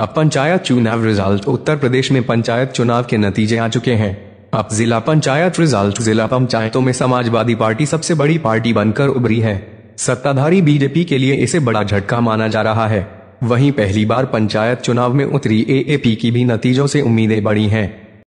अब पंचायत चुनाव रिजल्ट उत्तर प्रदेश में पंचायत चुनाव के नतीजे आ चुके हैं अब जिला पंचायत रिजल्ट जिला पंचायतों में समाजवादी पार्टी सबसे बड़ी पार्टी बनकर उभरी है सत्ताधारी बीजेपी के लिए इसे बड़ा झटका माना जा रहा है वहीं पहली बार पंचायत चुनाव में उतरी एएपी की भी नतीजों से उम्मीदें बढ़ी हैं